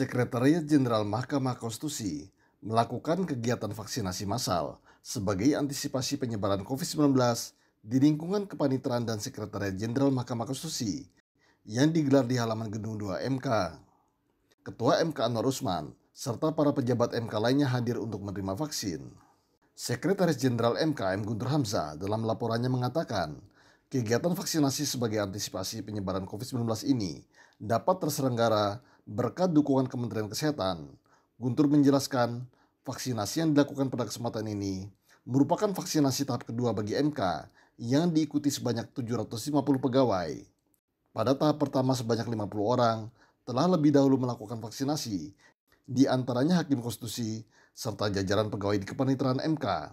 Sekretariat Jenderal Mahkamah Konstitusi melakukan kegiatan vaksinasi massal sebagai antisipasi penyebaran COVID-19 di lingkungan kepaniteraan dan Sekretariat Jenderal Mahkamah Konstitusi yang digelar di halaman Gedung 2 MK. Ketua MK Anwar Usman serta para pejabat MK lainnya hadir untuk menerima vaksin. Sekretaris Jenderal MK M. Guntur Hamzah dalam laporannya mengatakan, kegiatan vaksinasi sebagai antisipasi penyebaran COVID-19 ini dapat terselenggara Berkat dukungan Kementerian Kesehatan, Guntur menjelaskan vaksinasi yang dilakukan pada kesempatan ini merupakan vaksinasi tahap kedua bagi MK yang diikuti sebanyak 750 pegawai. Pada tahap pertama sebanyak 50 orang telah lebih dahulu melakukan vaksinasi, di antaranya Hakim Konstitusi serta jajaran pegawai di Kepaniteraan MK.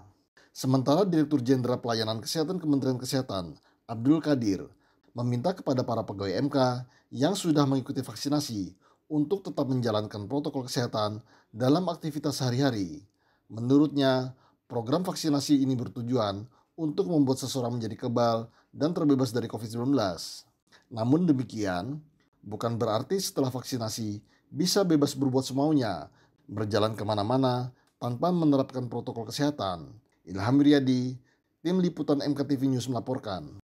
Sementara Direktur Jenderal Pelayanan Kesehatan Kementerian Kesehatan, Abdul Kadir, meminta kepada para pegawai MK yang sudah mengikuti vaksinasi untuk tetap menjalankan protokol kesehatan dalam aktivitas sehari-hari. Menurutnya, program vaksinasi ini bertujuan untuk membuat seseorang menjadi kebal dan terbebas dari COVID-19. Namun demikian, bukan berarti setelah vaksinasi bisa bebas berbuat semaunya, berjalan kemana-mana tanpa menerapkan protokol kesehatan. Ilham Riyadi, Tim Liputan MKTV News melaporkan.